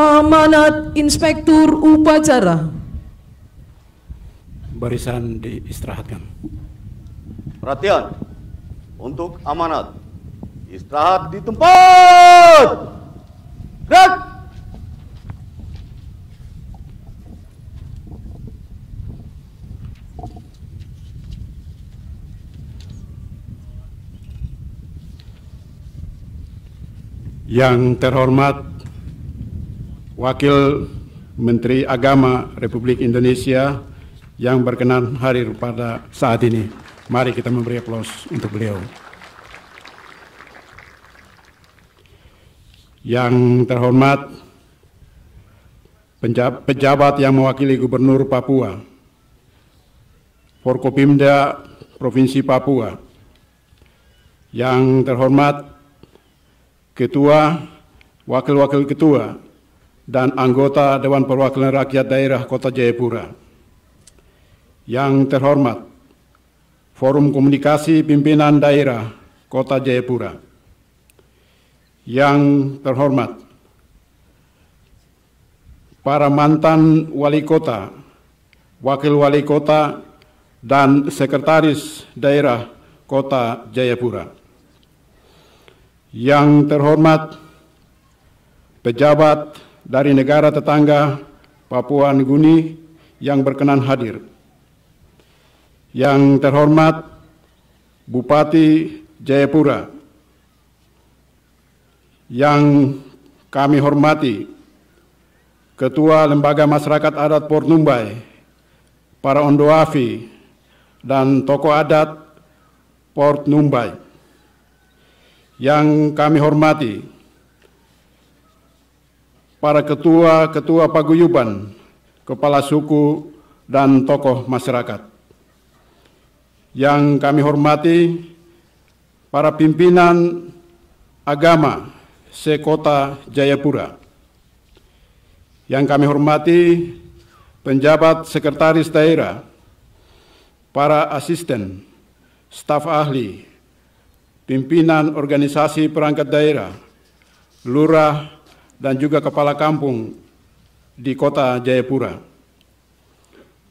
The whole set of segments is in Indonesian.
amanat inspektur upacara. Barisan diistirahatkan. Perhatian, untuk amanat, istirahat di tempat. Gerak! Yang terhormat Wakil Menteri Agama Republik Indonesia yang berkenan hadir pada saat ini. Mari kita memberi aplaus untuk beliau. Yang terhormat pejabat yang mewakili Gubernur Papua, Forkopimda Provinsi Papua, yang terhormat Ketua, Wakil-Wakil Ketua dan anggota Dewan Perwakilan Rakyat Daerah Kota Jayapura. Yang terhormat, Forum Komunikasi Pimpinan Daerah Kota Jayapura. Yang terhormat, para mantan wali kota, wakil wali kota, dan sekretaris daerah Kota Jayapura. Yang terhormat, pejabat dari negara tetangga Papua Nguni yang berkenan hadir. Yang terhormat Bupati Jayapura, yang kami hormati Ketua Lembaga Masyarakat Adat Port Numbai, para Ondoafi, dan tokoh adat Port Numbai. Yang kami hormati, para ketua-ketua paguyuban, kepala suku, dan tokoh masyarakat. Yang kami hormati, para pimpinan agama sekota Jayapura. Yang kami hormati, penjabat sekretaris daerah, para asisten, staf ahli, pimpinan organisasi perangkat daerah, lurah, dan juga kepala kampung di kota Jayapura.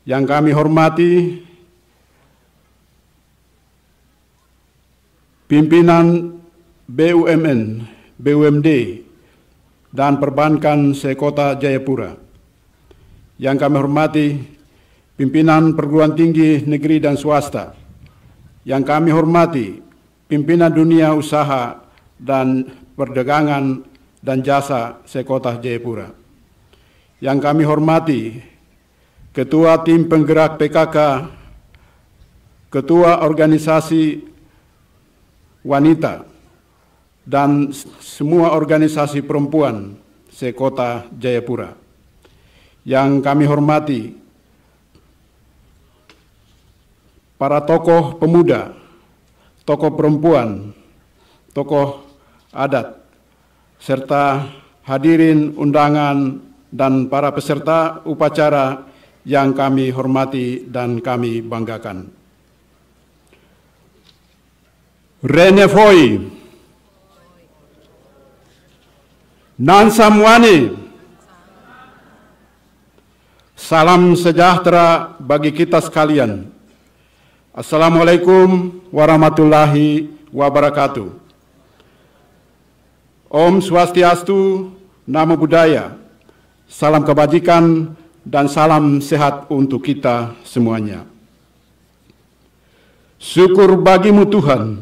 Yang kami hormati pimpinan BUMN, BUMD, dan perbankan sekota Jayapura. Yang kami hormati pimpinan perguruan tinggi negeri dan swasta. Yang kami hormati pimpinan dunia usaha dan perdagangan dan Jasa Sekota Jayapura. Yang kami hormati, Ketua Tim Penggerak PKK, Ketua Organisasi Wanita, dan semua organisasi perempuan sekota Jayapura. Yang kami hormati, para tokoh pemuda, tokoh perempuan, tokoh adat, serta hadirin undangan dan para peserta upacara yang kami hormati dan kami banggakan. Rene Foy, Nansa salam sejahtera bagi kita sekalian. Assalamualaikum warahmatullahi wabarakatuh. Om Swastiastu, Namo Buddhaya, salam kebajikan dan salam sehat untuk kita semuanya. Syukur bagimu Tuhan,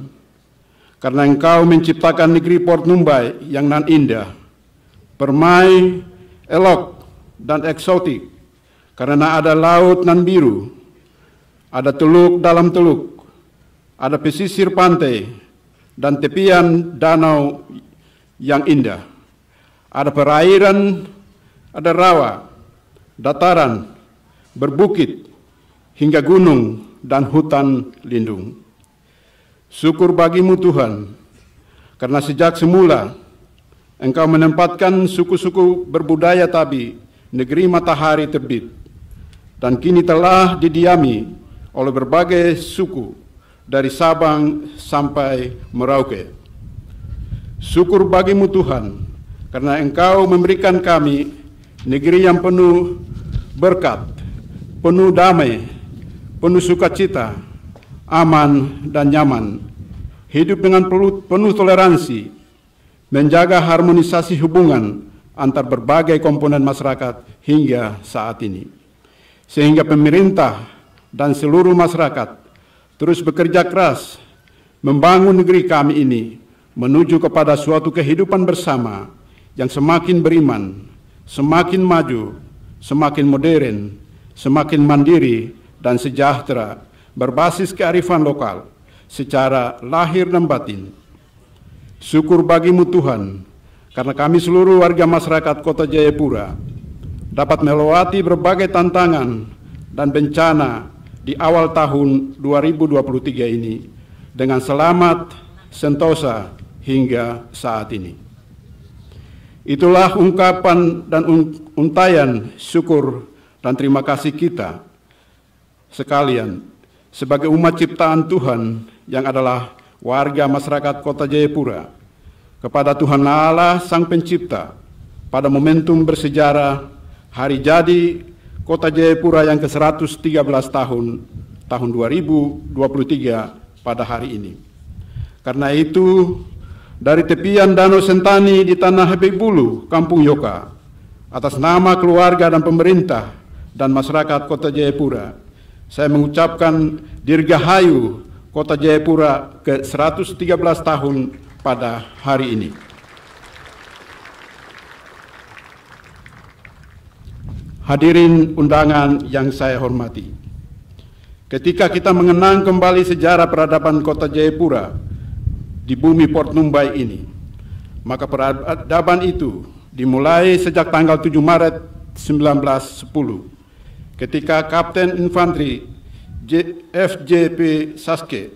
karena Engkau menciptakan negeri Port Numbai yang nan indah, permai, elok, dan eksotik, karena ada laut nan biru, ada teluk dalam teluk, ada pesisir pantai, dan tepian danau yang indah. Ada perairan, ada rawa, dataran, berbukit, hingga gunung dan hutan lindung. Syukur bagimu Tuhan, karena sejak semula Engkau menempatkan suku-suku berbudaya tabi negeri matahari terbit dan kini telah didiami oleh berbagai suku dari Sabang sampai Merauke. Syukur bagimu Tuhan, karena Engkau memberikan kami negeri yang penuh berkat, penuh damai, penuh sukacita, aman dan nyaman, hidup dengan penuh toleransi, menjaga harmonisasi hubungan antar berbagai komponen masyarakat hingga saat ini. Sehingga pemerintah dan seluruh masyarakat terus bekerja keras membangun negeri kami ini menuju kepada suatu kehidupan bersama yang semakin beriman, semakin maju, semakin modern, semakin mandiri dan sejahtera berbasis kearifan lokal secara lahir dan batin. Syukur bagimu Tuhan, karena kami seluruh warga masyarakat kota Jayapura dapat melewati berbagai tantangan dan bencana di awal tahun 2023 ini dengan selamat, sentosa, hingga saat ini. Itulah ungkapan dan untayan syukur dan terima kasih kita sekalian sebagai umat ciptaan Tuhan yang adalah warga masyarakat kota Jayapura kepada Tuhan Allah Sang Pencipta pada momentum bersejarah hari jadi kota Jayapura yang ke-113 tahun tahun 2023 pada hari ini. Karena itu dari tepian Danau Sentani di tanah Habib Bulu, Kampung Yoka, atas nama keluarga dan pemerintah dan masyarakat Kota Jayapura. Saya mengucapkan Dirgahayu Kota Jayapura ke 113 tahun pada hari ini. Hadirin undangan yang saya hormati. Ketika kita mengenang kembali sejarah peradaban Kota Jayapura di bumi Port Numbai ini. Maka peradaban itu dimulai sejak tanggal 7 Maret 1910 ketika Kapten Infanteri FJP Saske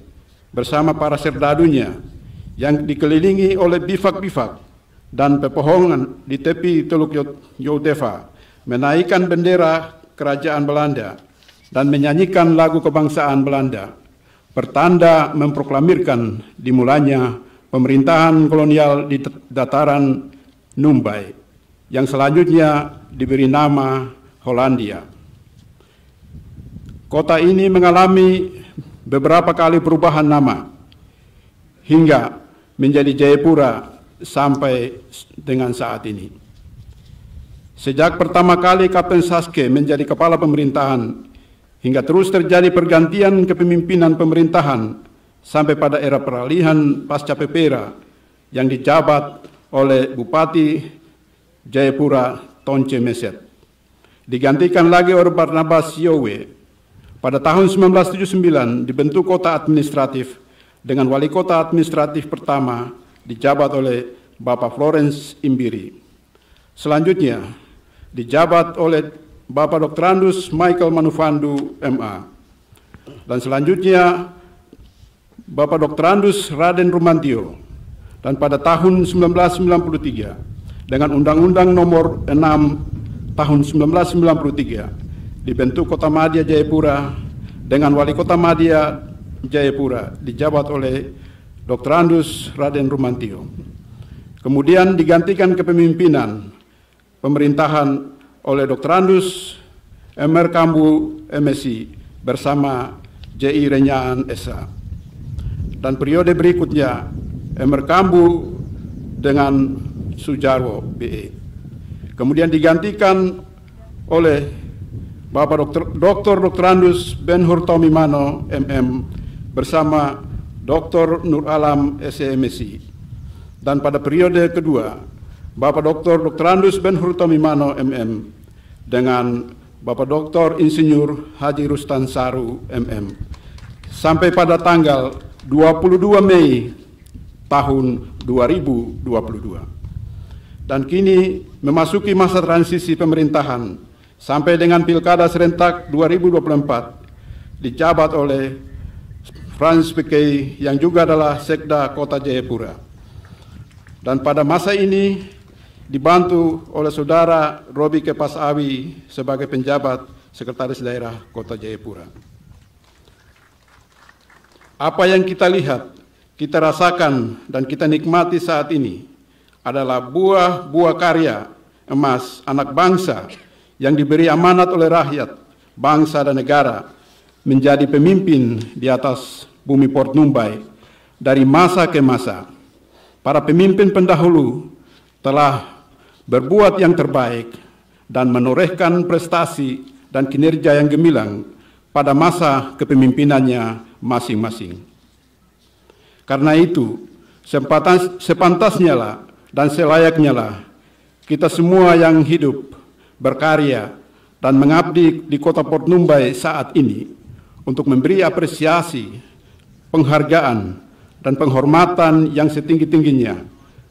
bersama para serdadunya yang dikelilingi oleh bifak-bifak dan pepohongan di tepi Teluk Yodeva menaikkan bendera kerajaan Belanda dan menyanyikan lagu kebangsaan Belanda pertanda memproklamirkan dimulanya pemerintahan kolonial di dataran Numbai yang selanjutnya diberi nama Hollandia. Kota ini mengalami beberapa kali perubahan nama hingga menjadi Jayapura sampai dengan saat ini. Sejak pertama kali Kapten Saske menjadi kepala pemerintahan hingga terus terjadi pergantian kepemimpinan pemerintahan sampai pada era peralihan pasca Pepera yang dijabat oleh Bupati Jayapura Tonce Meset. Digantikan lagi oleh Barnabas Yowe. Pada tahun 1979 dibentuk kota administratif dengan wali kota administratif pertama dijabat oleh Bapak Florence Imbiri. Selanjutnya dijabat oleh Bapak Dr. Andus Michael Manufandu, MA. Dan selanjutnya, Bapak Dr. Andus Raden Rumantio. Dan pada tahun 1993, dengan Undang-Undang Nomor 6 Tahun 1993, dibentuk Kota Madia Jayapura dengan Wali Kota Madia Jayapura dijabat oleh Dr. Andus Raden Rumantio. Kemudian digantikan kepemimpinan pemerintahan oleh Dr. Andus MR Kambu MSI bersama JI Renyaan ESA Dan periode berikutnya MR Kambu dengan Sujarwo BE. Kemudian digantikan oleh Bapak Dr. Dr. Dr. Andus Ben Mano, MM bersama Dr. Nur Alam SMSI. E Dan pada periode kedua, Bapak Dr. Dr. Andus Ben Hurtomimano MM dengan Bapak Dr. Insinyur Haji Rustan Saru MM sampai pada tanggal 22 Mei tahun 2022. Dan kini memasuki masa transisi pemerintahan sampai dengan Pilkada serentak 2024 dijabat oleh Franz PK yang juga adalah Sekda Kota Jayapura. Dan pada masa ini dibantu oleh saudara Robi Kepas Awi sebagai penjabat Sekretaris Daerah Kota Jayapura. Apa yang kita lihat, kita rasakan, dan kita nikmati saat ini adalah buah-buah karya emas anak bangsa yang diberi amanat oleh rakyat, bangsa, dan negara menjadi pemimpin di atas bumi Port Numbai dari masa ke masa. Para pemimpin pendahulu telah berbuat yang terbaik, dan menorehkan prestasi dan kinerja yang gemilang pada masa kepemimpinannya masing-masing. Karena itu, sepantasnya lah dan selayaknya lah kita semua yang hidup, berkarya, dan mengabdi di kota Port Numbai saat ini untuk memberi apresiasi, penghargaan, dan penghormatan yang setinggi-tingginya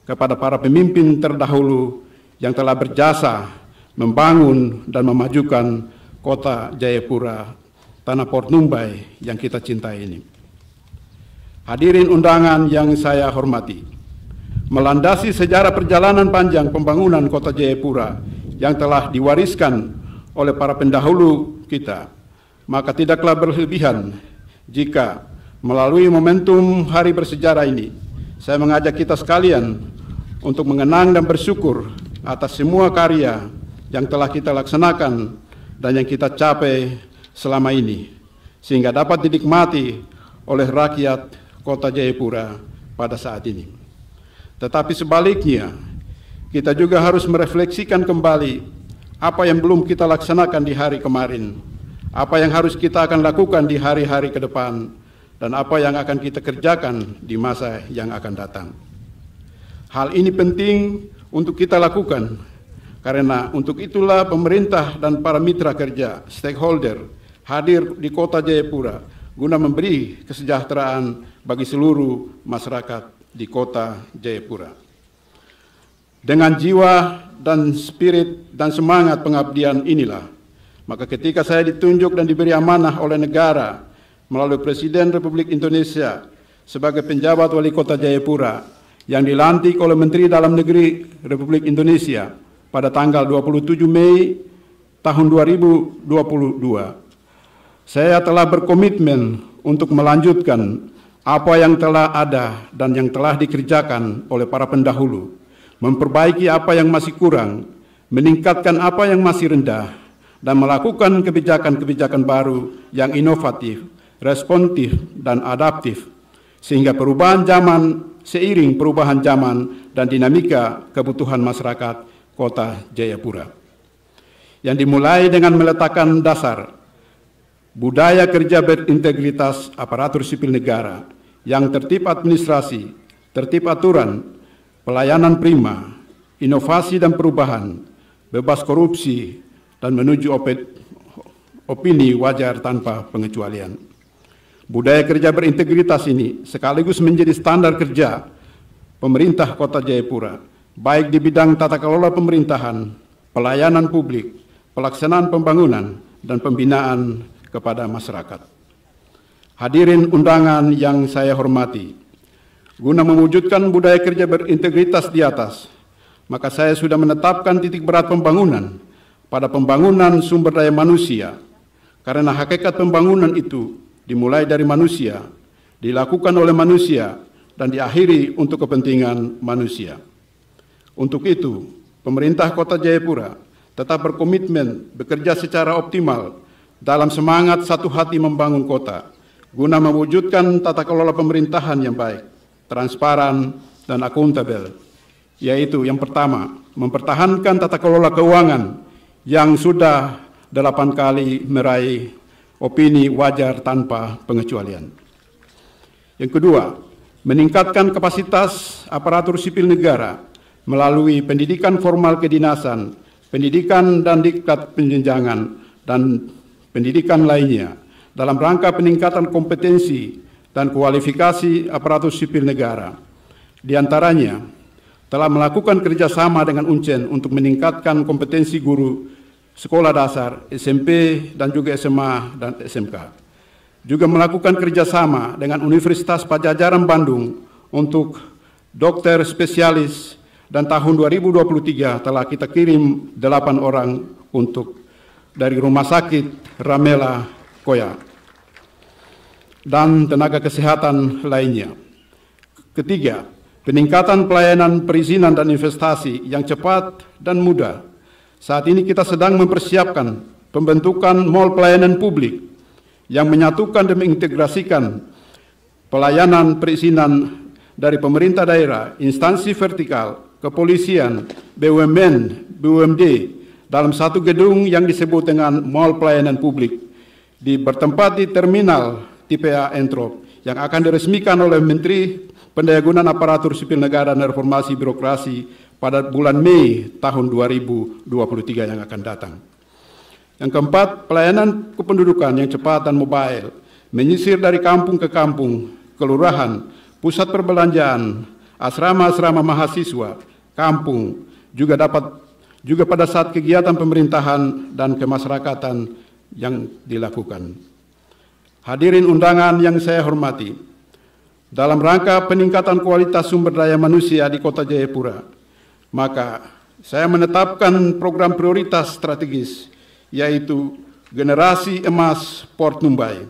kepada para pemimpin terdahulu yang telah berjasa membangun dan memajukan kota Jayapura, tanah Port Numbai yang kita cintai ini. Hadirin undangan yang saya hormati, melandasi sejarah perjalanan panjang pembangunan kota Jayapura yang telah diwariskan oleh para pendahulu kita, maka tidaklah berlebihan jika melalui momentum hari bersejarah ini, saya mengajak kita sekalian untuk mengenang dan bersyukur atas semua karya yang telah kita laksanakan dan yang kita capai selama ini, sehingga dapat dinikmati oleh rakyat kota Jayapura pada saat ini. Tetapi sebaliknya, kita juga harus merefleksikan kembali apa yang belum kita laksanakan di hari kemarin, apa yang harus kita akan lakukan di hari-hari ke depan, dan apa yang akan kita kerjakan di masa yang akan datang. Hal ini penting untuk kita lakukan. Karena untuk itulah pemerintah dan para mitra kerja, stakeholder, hadir di kota Jayapura guna memberi kesejahteraan bagi seluruh masyarakat di kota Jayapura. Dengan jiwa dan spirit dan semangat pengabdian inilah, maka ketika saya ditunjuk dan diberi amanah oleh negara melalui Presiden Republik Indonesia sebagai penjabat wali kota Jayapura, yang dilantik oleh Menteri Dalam Negeri Republik Indonesia pada tanggal 27 Mei tahun 2022. Saya telah berkomitmen untuk melanjutkan apa yang telah ada dan yang telah dikerjakan oleh para pendahulu, memperbaiki apa yang masih kurang, meningkatkan apa yang masih rendah, dan melakukan kebijakan-kebijakan baru yang inovatif, responsif dan adaptif, sehingga perubahan zaman seiring perubahan zaman dan dinamika kebutuhan masyarakat kota Jayapura. Yang dimulai dengan meletakkan dasar budaya kerja berintegritas aparatur sipil negara yang tertib administrasi, tertib aturan, pelayanan prima, inovasi dan perubahan, bebas korupsi, dan menuju opini wajar tanpa pengecualian. Budaya kerja berintegritas ini sekaligus menjadi standar kerja pemerintah Kota Jayapura, baik di bidang tata kelola pemerintahan, pelayanan publik, pelaksanaan pembangunan, dan pembinaan kepada masyarakat. Hadirin undangan yang saya hormati, guna mewujudkan budaya kerja berintegritas di atas, maka saya sudah menetapkan titik berat pembangunan pada pembangunan sumber daya manusia, karena hakikat pembangunan itu dimulai dari manusia, dilakukan oleh manusia, dan diakhiri untuk kepentingan manusia. Untuk itu, pemerintah Kota Jayapura tetap berkomitmen bekerja secara optimal dalam semangat satu hati membangun kota, guna mewujudkan tata kelola pemerintahan yang baik, transparan, dan akuntabel, yaitu yang pertama, mempertahankan tata kelola keuangan yang sudah delapan kali meraih opini wajar tanpa pengecualian. Yang kedua, meningkatkan kapasitas aparatur sipil negara melalui pendidikan formal kedinasan, pendidikan dan diklat penjenjangan, dan pendidikan lainnya dalam rangka peningkatan kompetensi dan kualifikasi aparatur sipil negara. Di antaranya, telah melakukan kerjasama dengan UNCEN untuk meningkatkan kompetensi guru sekolah dasar, SMP, dan juga SMA dan SMK. Juga melakukan kerjasama dengan Universitas Pajajaran Bandung untuk dokter spesialis dan tahun 2023 telah kita kirim 8 orang untuk dari Rumah Sakit Ramela Koya dan tenaga kesehatan lainnya. Ketiga, peningkatan pelayanan perizinan dan investasi yang cepat dan mudah saat ini kita sedang mempersiapkan pembentukan mall pelayanan publik yang menyatukan dan mengintegrasikan pelayanan perizinan dari pemerintah daerah, instansi vertikal, kepolisian, BUMN, BUMD dalam satu gedung yang disebut dengan mall pelayanan publik di bertempat di terminal tipe A Entrop yang akan diresmikan oleh Menteri Pendayagunaan Aparatur Sipil Negara dan Reformasi Birokrasi pada bulan Mei tahun 2023 yang akan datang. Yang keempat, pelayanan kependudukan yang cepat dan mobile, menyisir dari kampung ke kampung, kelurahan, pusat perbelanjaan, asrama-asrama mahasiswa, kampung, juga dapat juga pada saat kegiatan pemerintahan dan kemasyarakatan yang dilakukan. Hadirin undangan yang saya hormati, dalam rangka peningkatan kualitas sumber daya manusia di Kota Jayapura, maka saya menetapkan program prioritas strategis yaitu generasi emas Port Numbai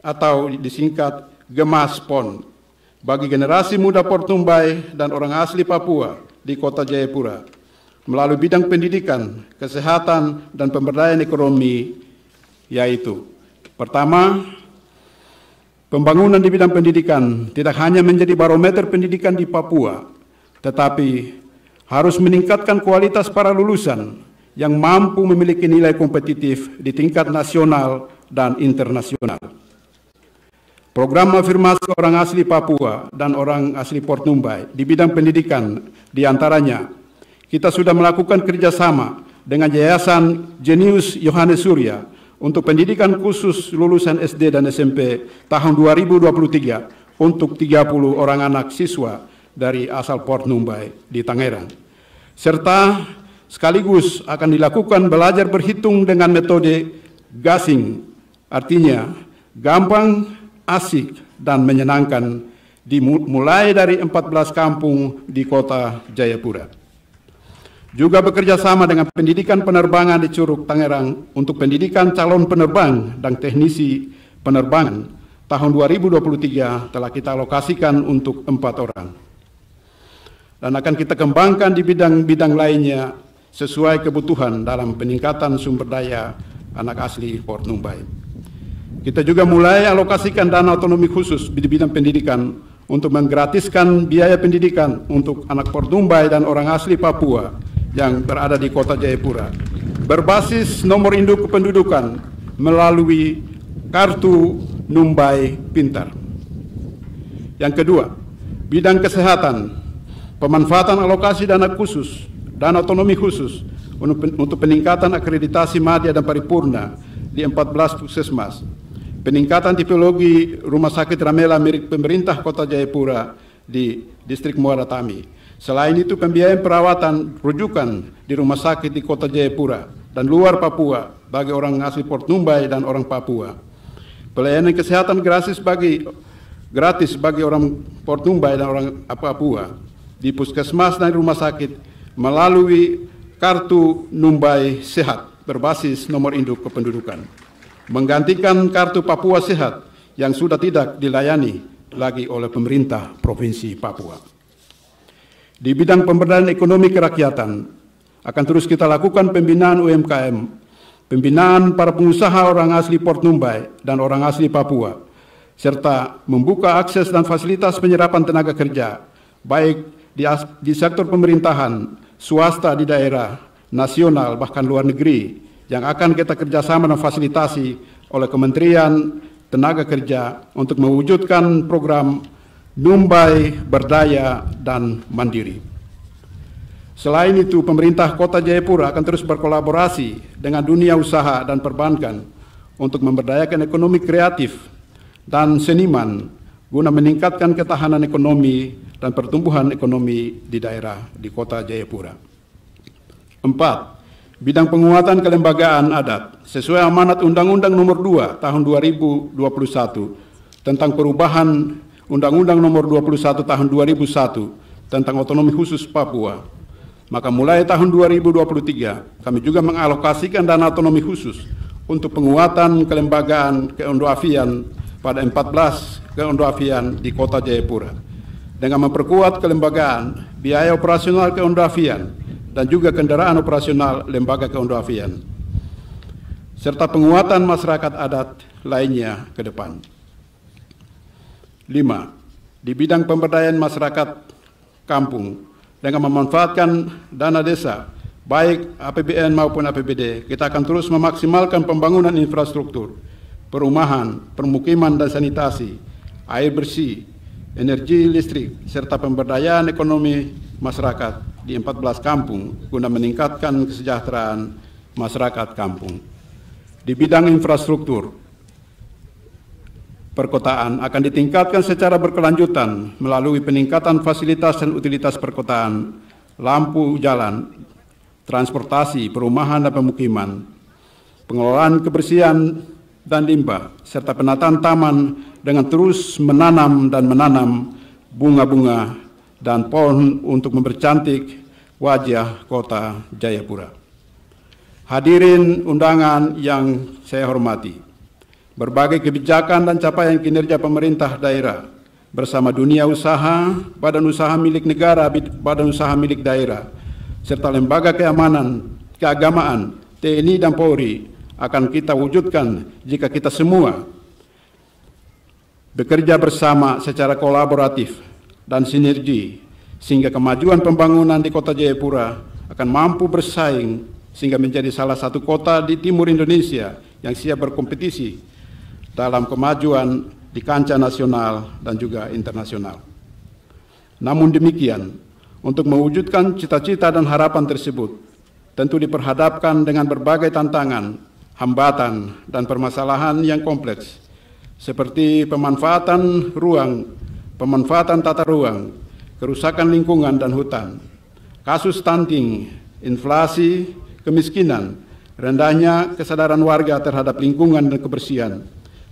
atau disingkat Gemas PON bagi generasi muda Port Numbai dan orang asli Papua di kota Jayapura melalui bidang pendidikan, kesehatan, dan pemberdayaan ekonomi yaitu pertama Pembangunan di bidang pendidikan tidak hanya menjadi barometer pendidikan di Papua, tetapi harus meningkatkan kualitas para lulusan yang mampu memiliki nilai kompetitif di tingkat nasional dan internasional. Program afirmasi orang asli Papua dan orang asli Port Numbai di bidang pendidikan diantaranya kita sudah melakukan kerjasama dengan Yayasan Genius Yohanes Surya untuk pendidikan khusus lulusan SD dan SMP tahun 2023 untuk 30 orang anak siswa dari asal Port Numbai di Tangerang. Serta sekaligus akan dilakukan belajar berhitung dengan metode gasing, artinya gampang, asik, dan menyenangkan dimulai dari 14 kampung di kota Jayapura. Juga bekerja sama dengan pendidikan penerbangan di Curug Tangerang untuk pendidikan calon penerbang dan teknisi penerbangan tahun 2023 telah kita lokasikan untuk empat orang dan akan kita kembangkan di bidang-bidang lainnya sesuai kebutuhan dalam peningkatan sumber daya anak asli Port Numbai. Kita juga mulai alokasikan dana otonomi khusus di bidang pendidikan untuk menggratiskan biaya pendidikan untuk anak Port Numbai dan orang asli Papua yang berada di kota Jayapura. Berbasis nomor induk kependudukan melalui kartu Numbai Pintar. Yang kedua, bidang kesehatan pemanfaatan alokasi dana khusus dan otonomi khusus untuk peningkatan akreditasi madya dan paripurna di 14 puskesmas, peningkatan tipologi rumah sakit Ramela milik pemerintah Kota Jayapura di distrik Muara Tami. Selain itu pembiayaan perawatan rujukan di rumah sakit di Kota Jayapura dan luar Papua bagi orang asli Port Numbai dan orang Papua. Pelayanan kesehatan gratis bagi gratis bagi orang Port Numbai dan orang Papua di puskesmas dan rumah sakit melalui kartu Numbai Sehat berbasis nomor induk kependudukan. Menggantikan kartu Papua Sehat yang sudah tidak dilayani lagi oleh pemerintah Provinsi Papua. Di bidang pemberdayaan ekonomi kerakyatan, akan terus kita lakukan pembinaan UMKM, pembinaan para pengusaha orang asli Port Numbai dan orang asli Papua, serta membuka akses dan fasilitas penyerapan tenaga kerja, baik di, di sektor pemerintahan, swasta di daerah, nasional bahkan luar negeri yang akan kita kerjasama dan fasilitasi oleh Kementerian Tenaga Kerja untuk mewujudkan program Dumbai Berdaya dan Mandiri. Selain itu, pemerintah Kota Jayapura akan terus berkolaborasi dengan dunia usaha dan perbankan untuk memberdayakan ekonomi kreatif dan seniman guna meningkatkan ketahanan ekonomi dan pertumbuhan ekonomi di daerah di kota Jayapura. Empat, bidang penguatan kelembagaan adat sesuai amanat Undang-Undang Nomor 2 Tahun 2021 tentang perubahan Undang-Undang Nomor 21 Tahun 2001 tentang otonomi khusus Papua. Maka mulai tahun 2023 kami juga mengalokasikan dana otonomi khusus untuk penguatan kelembagaan keunduafian pada 14 keundafian di Kota Jayapura dengan memperkuat kelembagaan biaya operasional keundafian dan juga kendaraan operasional lembaga keundafian serta penguatan masyarakat adat lainnya ke depan. 5. Di bidang pemberdayaan masyarakat kampung dengan memanfaatkan dana desa baik APBN maupun APBD, kita akan terus memaksimalkan pembangunan infrastruktur, perumahan, permukiman dan sanitasi air bersih, energi listrik, serta pemberdayaan ekonomi masyarakat di 14 kampung guna meningkatkan kesejahteraan masyarakat kampung. Di bidang infrastruktur, perkotaan akan ditingkatkan secara berkelanjutan melalui peningkatan fasilitas dan utilitas perkotaan, lampu jalan, transportasi, perumahan, dan pemukiman, pengelolaan kebersihan dan limbah, serta penataan taman dengan terus menanam dan menanam bunga-bunga dan pohon untuk mempercantik wajah kota Jayapura. Hadirin undangan yang saya hormati, berbagai kebijakan dan capaian kinerja pemerintah daerah bersama dunia usaha, badan usaha milik negara, badan usaha milik daerah, serta lembaga keamanan, keagamaan, TNI dan Polri akan kita wujudkan jika kita semua bekerja bersama secara kolaboratif dan sinergi sehingga kemajuan pembangunan di kota Jayapura akan mampu bersaing sehingga menjadi salah satu kota di timur Indonesia yang siap berkompetisi dalam kemajuan di kancah nasional dan juga internasional. Namun demikian, untuk mewujudkan cita-cita dan harapan tersebut, tentu diperhadapkan dengan berbagai tantangan hambatan, dan permasalahan yang kompleks, seperti pemanfaatan ruang, pemanfaatan tata ruang, kerusakan lingkungan dan hutan, kasus stunting, inflasi, kemiskinan, rendahnya kesadaran warga terhadap lingkungan dan kebersihan,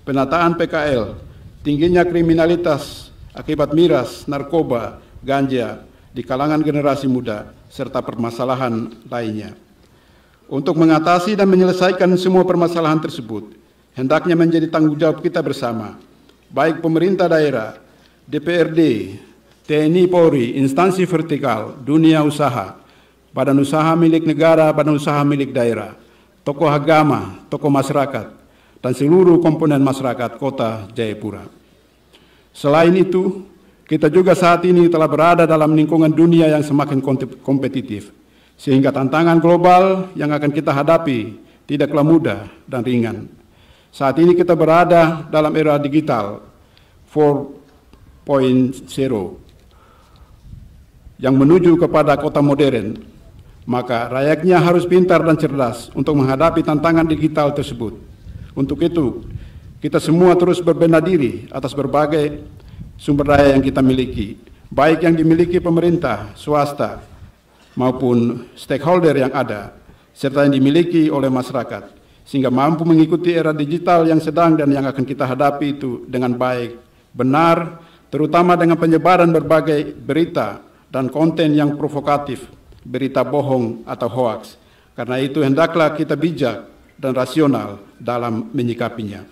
penataan PKL, tingginya kriminalitas akibat miras, narkoba, ganja di kalangan generasi muda, serta permasalahan lainnya. Untuk mengatasi dan menyelesaikan semua permasalahan tersebut, hendaknya menjadi tanggung jawab kita bersama, baik pemerintah daerah, DPRD, TNI Polri, instansi vertikal, dunia usaha, badan usaha milik negara, badan usaha milik daerah, tokoh agama, tokoh masyarakat, dan seluruh komponen masyarakat kota Jayapura. Selain itu, kita juga saat ini telah berada dalam lingkungan dunia yang semakin kompetitif, sehingga tantangan global yang akan kita hadapi tidaklah mudah dan ringan. Saat ini kita berada dalam era digital 4.0 yang menuju kepada kota modern, maka rakyatnya harus pintar dan cerdas untuk menghadapi tantangan digital tersebut. Untuk itu, kita semua terus berbenah diri atas berbagai sumber daya yang kita miliki, baik yang dimiliki pemerintah, swasta, maupun stakeholder yang ada, serta yang dimiliki oleh masyarakat, sehingga mampu mengikuti era digital yang sedang dan yang akan kita hadapi itu dengan baik, benar, terutama dengan penyebaran berbagai berita dan konten yang provokatif, berita bohong atau hoaks. Karena itu hendaklah kita bijak dan rasional dalam menyikapinya.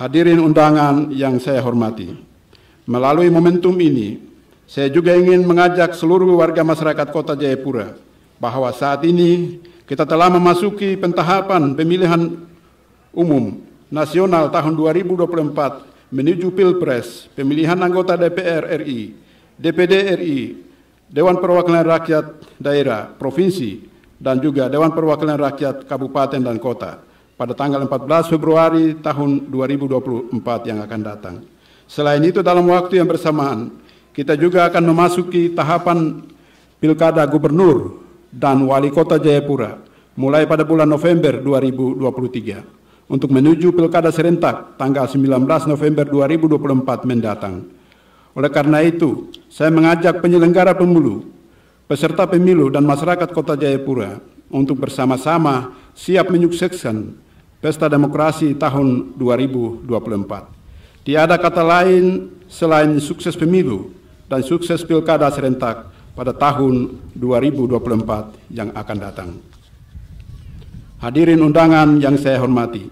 Hadirin undangan yang saya hormati, melalui momentum ini, saya juga ingin mengajak seluruh warga masyarakat Kota Jayapura bahwa saat ini kita telah memasuki pentahapan pemilihan umum nasional tahun 2024 menuju Pilpres, pemilihan anggota DPR RI, DPD RI, Dewan Perwakilan Rakyat Daerah, Provinsi, dan juga Dewan Perwakilan Rakyat Kabupaten dan Kota pada tanggal 14 Februari tahun 2024 yang akan datang. Selain itu dalam waktu yang bersamaan, kita juga akan memasuki tahapan pilkada gubernur dan wali kota Jayapura mulai pada bulan November 2023 untuk menuju pilkada serentak tanggal 19 November 2024 mendatang. Oleh karena itu, saya mengajak penyelenggara pemilu, peserta pemilu dan masyarakat Kota Jayapura untuk bersama-sama siap menyukseskan Pesta Demokrasi tahun 2024. Tiada kata lain selain sukses pemilu dan sukses pilkada serentak pada tahun 2024 yang akan datang. Hadirin undangan yang saya hormati,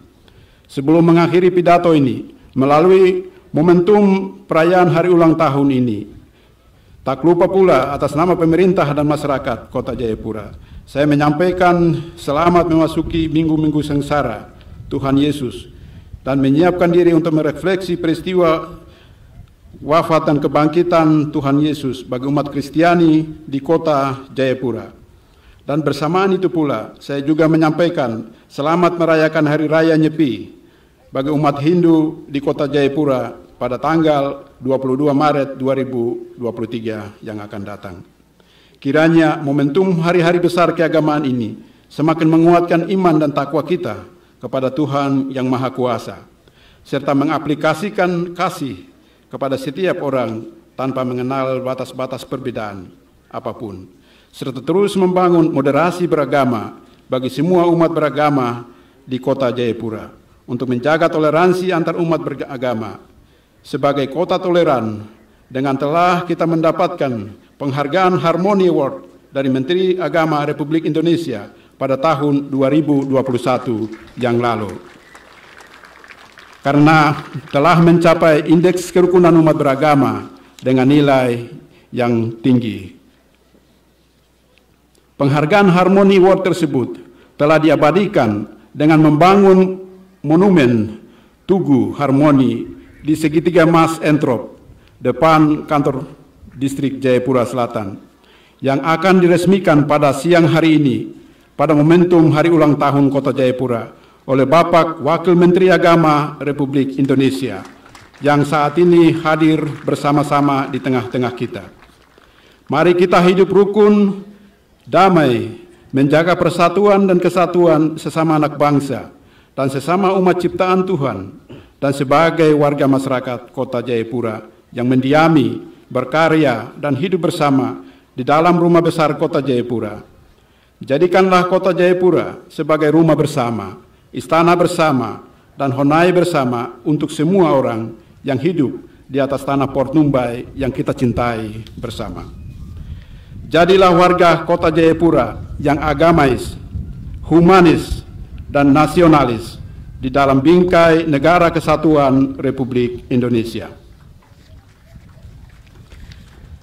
sebelum mengakhiri pidato ini, melalui momentum perayaan hari ulang tahun ini, tak lupa pula atas nama pemerintah dan masyarakat Kota Jayapura, saya menyampaikan selamat memasuki minggu-minggu sengsara Tuhan Yesus dan menyiapkan diri untuk merefleksi peristiwa wafat dan kebangkitan Tuhan Yesus bagi umat Kristiani di kota Jayapura. Dan bersamaan itu pula, saya juga menyampaikan selamat merayakan Hari Raya Nyepi bagi umat Hindu di kota Jayapura pada tanggal 22 Maret 2023 yang akan datang. Kiranya momentum hari-hari besar keagamaan ini semakin menguatkan iman dan takwa kita kepada Tuhan yang Maha Kuasa, serta mengaplikasikan kasih kepada setiap orang tanpa mengenal batas-batas perbedaan apapun, serta terus membangun moderasi beragama bagi semua umat beragama di kota Jayapura untuk menjaga toleransi antar umat beragama. Sebagai kota toleran, dengan telah kita mendapatkan penghargaan Harmony Award dari Menteri Agama Republik Indonesia pada tahun 2021 yang lalu karena telah mencapai indeks kerukunan umat beragama dengan nilai yang tinggi. Penghargaan Harmony Award tersebut telah diabadikan dengan membangun monumen Tugu Harmoni di segitiga Mas Entrop depan kantor distrik Jayapura Selatan yang akan diresmikan pada siang hari ini pada momentum hari ulang tahun Kota Jayapura oleh Bapak Wakil Menteri Agama Republik Indonesia yang saat ini hadir bersama-sama di tengah-tengah kita. Mari kita hidup rukun, damai, menjaga persatuan dan kesatuan sesama anak bangsa dan sesama umat ciptaan Tuhan dan sebagai warga masyarakat kota Jayapura yang mendiami, berkarya, dan hidup bersama di dalam rumah besar kota Jayapura. Jadikanlah kota Jayapura sebagai rumah bersama, istana bersama, dan honai bersama untuk semua orang yang hidup di atas tanah Port Numbai yang kita cintai bersama. Jadilah warga kota Jayapura yang agamais, humanis, dan nasionalis di dalam bingkai negara kesatuan Republik Indonesia.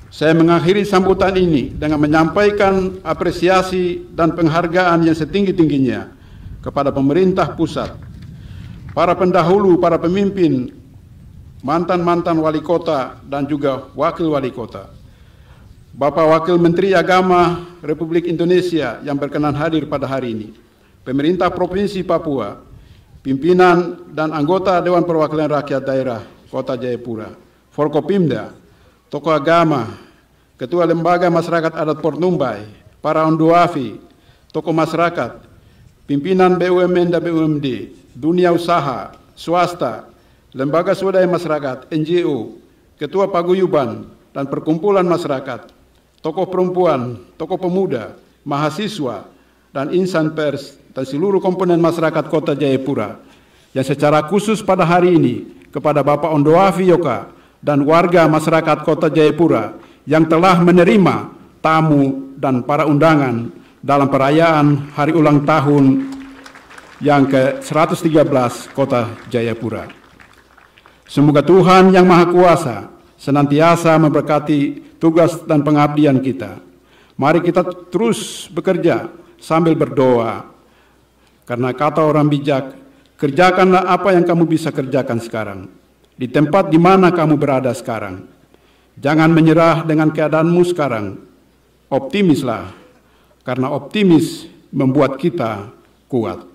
Saya mengakhiri sambutan ini dengan menyampaikan apresiasi dan penghargaan yang setinggi-tingginya kepada pemerintah pusat, para pendahulu, para pemimpin, mantan-mantan wali kota dan juga wakil wali kota. Bapak Wakil Menteri Agama Republik Indonesia yang berkenan hadir pada hari ini, pemerintah Provinsi Papua, pimpinan dan anggota Dewan Perwakilan Rakyat Daerah Kota Jayapura, Forkopimda, tokoh agama, ketua lembaga masyarakat adat Port Numbai, para unduafi, tokoh masyarakat, pimpinan BUMN dan BUMD, dunia usaha, swasta, lembaga swadaya masyarakat, NGO, ketua paguyuban dan perkumpulan masyarakat, tokoh perempuan, tokoh pemuda, mahasiswa, dan insan pers dan seluruh komponen masyarakat kota Jayapura yang secara khusus pada hari ini kepada Bapak Ondoa Yoka dan warga masyarakat kota Jayapura yang telah menerima tamu dan para undangan dalam perayaan hari ulang tahun yang ke-113 Kota Jayapura. Semoga Tuhan yang Maha Kuasa senantiasa memberkati tugas dan pengabdian kita. Mari kita terus bekerja sambil berdoa. Karena kata orang bijak, kerjakanlah apa yang kamu bisa kerjakan sekarang. Di tempat di mana kamu berada sekarang. Jangan menyerah dengan keadaanmu sekarang. Optimislah karena optimis membuat kita kuat.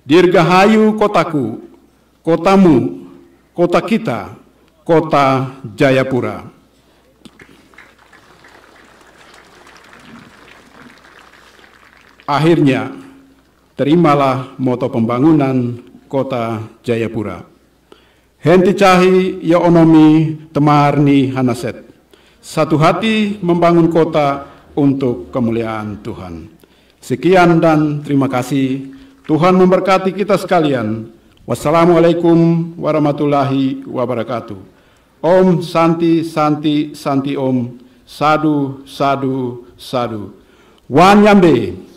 Dirgahayu kotaku, kotamu, kota kita, kota Jayapura. Akhirnya, terimalah moto pembangunan kota Jayapura. Henti cahi ya onomi temarni hanaset. Satu hati membangun kota untuk kemuliaan Tuhan. Sekian dan terima kasih. Tuhan memberkati kita sekalian. Wassalamualaikum warahmatullahi wabarakatuh. Om Santi Santi Santi Om. Sadu Sadu Sadu. Wan Wanyambe.